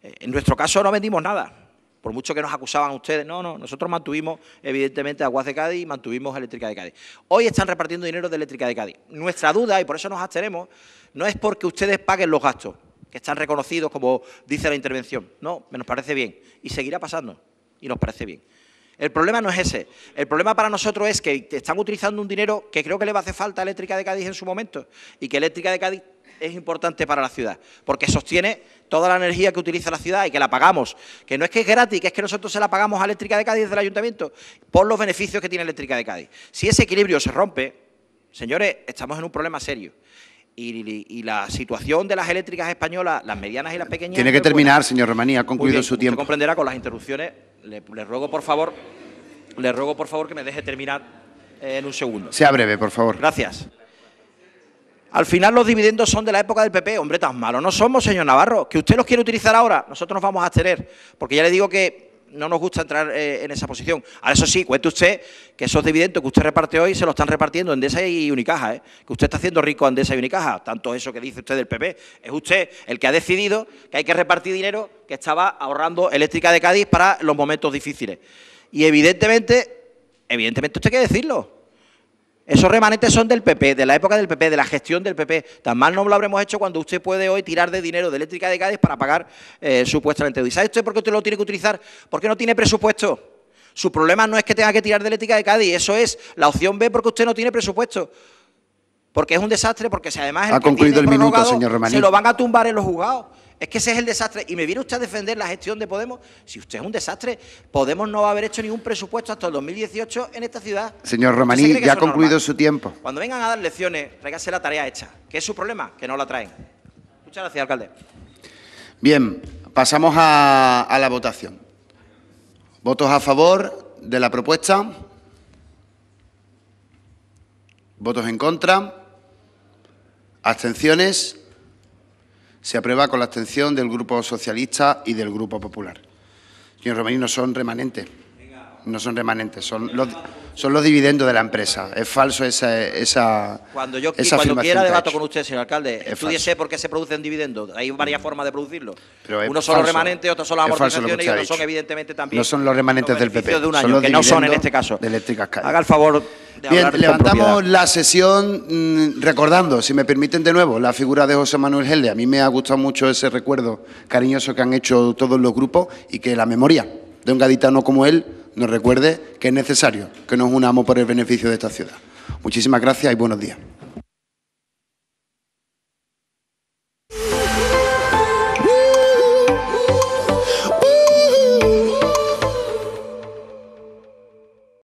S6: En nuestro caso no vendimos nada por mucho que nos acusaban ustedes, no, no, nosotros mantuvimos evidentemente Aguas de Cádiz y mantuvimos Eléctrica de Cádiz. Hoy están repartiendo dinero de Eléctrica de Cádiz. Nuestra duda, y por eso nos abstenemos, no es porque ustedes paguen los gastos, que están reconocidos como dice la intervención. No, me nos parece bien y seguirá pasando y nos parece bien. El problema no es ese. El problema para nosotros es que están utilizando un dinero que creo que le va a hacer falta a Eléctrica de Cádiz en su momento y que Eléctrica de Cádiz es importante para la ciudad, porque sostiene toda la energía que utiliza la ciudad y que la pagamos, que no es que es gratis, que es que nosotros se la pagamos a Eléctrica de Cádiz del ayuntamiento por los beneficios que tiene Eléctrica de Cádiz. Si ese equilibrio se rompe, señores, estamos en un problema serio. Y, la situación de las eléctricas españolas, las medianas y las pequeñas... Tiene que pues, terminar,
S1: señor Romanía, ha concluido su tiempo.
S6: comprenderá con las interrupciones. Le, por favor, le ruego, por favor, que me deje terminar eh, en un segundo. Sea breve, por favor. Gracias. Al final los dividendos son de la época del PP. Hombre, tan malo no somos, señor Navarro. Que usted los quiere utilizar ahora, nosotros nos vamos a abstener. Porque ya le digo que no nos gusta entrar eh, en esa posición. Ahora, eso sí, cuente usted que esos dividendos que usted reparte hoy se los están repartiendo en Endesa y Unicaja. ¿eh? Que usted está haciendo rico a Endesa y Unicaja. Tanto eso que dice usted del PP. Es usted el que ha decidido que hay que repartir dinero que estaba ahorrando Eléctrica de Cádiz para los momentos difíciles. Y evidentemente, evidentemente usted quiere que decirlo. Esos remanentes son del PP, de la época del PP, de la gestión del PP. Tan mal no lo habremos hecho cuando usted puede hoy tirar de dinero de Eléctrica de Cádiz para pagar eh, supuestamente. ¿Y sabe usted por qué usted lo tiene que utilizar? Porque no tiene presupuesto. Su problema no es que tenga que tirar de Eléctrica de Cádiz, eso es la opción B porque usted no tiene presupuesto. Porque es un desastre, porque si además el ha concluido el minuto, señor se lo van a tumbar en los juzgados. Es que ese es el desastre. ¿Y me viene usted a defender la gestión de Podemos? Si usted es un desastre, Podemos no va a haber hecho ningún presupuesto hasta el 2018 en esta ciudad.
S1: Señor Romaní, ya ha concluido su tiempo.
S6: Cuando vengan a dar lecciones, tráiganse la tarea hecha. ¿Qué es su problema? Que no la traen. Muchas gracias, alcalde.
S1: Bien, pasamos a, a la votación. ¿Votos a favor de la propuesta? ¿Votos en contra? ¿Abstenciones? Se aprueba con la abstención del Grupo Socialista y del Grupo Popular. Señor no son remanentes no son remanentes, son los, son los dividendos de la empresa. Es falso esa esa Cuando yo cuando quiera debato con
S6: usted, señor alcalde, es por qué se producen dividendos. Hay mm. varias formas de producirlos. Unos son los remanentes, otros son las amortizaciones y otros son evidentemente también No
S1: son los remanentes del PP, son que no son en este caso. De Eléctricas Haga el favor de Bien, levantamos la sesión mm, recordando, si me permiten de nuevo, la figura de José Manuel Gelde. A mí me ha gustado mucho ese recuerdo cariñoso que han hecho todos los grupos y que la memoria de un gaditano como él nos recuerde que es necesario que nos unamos por el beneficio de esta ciudad. Muchísimas gracias y buenos días.